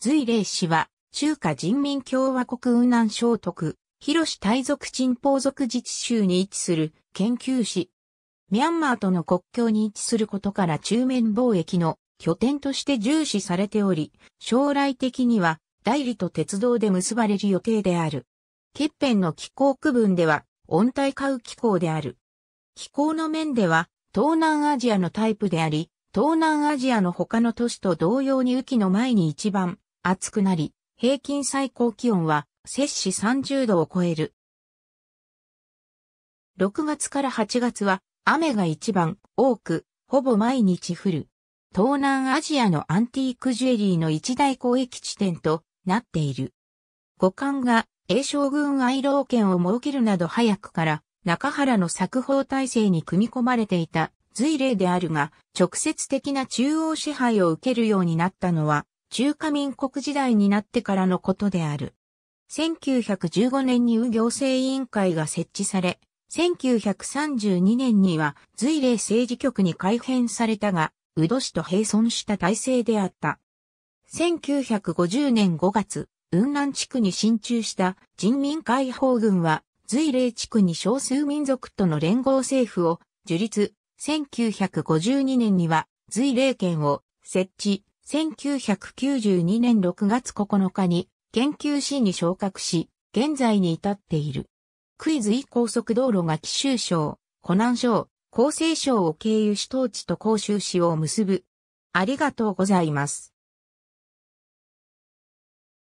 随礼氏は、中華人民共和国雲南省徳、広市大族鎮邦族自治州に位置する研究士。ミャンマーとの国境に位置することから中面貿易の拠点として重視されており、将来的には代理と鉄道で結ばれる予定である。欠片の気候区分では温帯化う気候である。気候の面では東南アジアのタイプであり、東南アジアの他の都市と同様に雨季の前に一番暑くなり、平均最高気温は摂氏30度を超える。6月から8月は雨が一番多く、ほぼ毎日降る。東南アジアのアンティークジュエリーの一大交易地点となっている。五冠が英将軍愛老権を設けるなど早くから中原の作法体制に組み込まれていた随例であるが、直接的な中央支配を受けるようになったのは中華民国時代になってからのことである。1915年に右行政委員会が設置され、1932年には随霊政治局に改編されたが、宇戸市と並存した体制であった。1950年5月、雲南地区に進駐した人民解放軍は、随霊地区に少数民族との連合政府を樹立。1952年には随霊県を設置。1992年6月9日に研究士に昇格し、現在に至っている。クイズイ高速道路が紀州省、湖南省、厚生省を経由し当地と甲州市を結ぶ。ありがとうございます。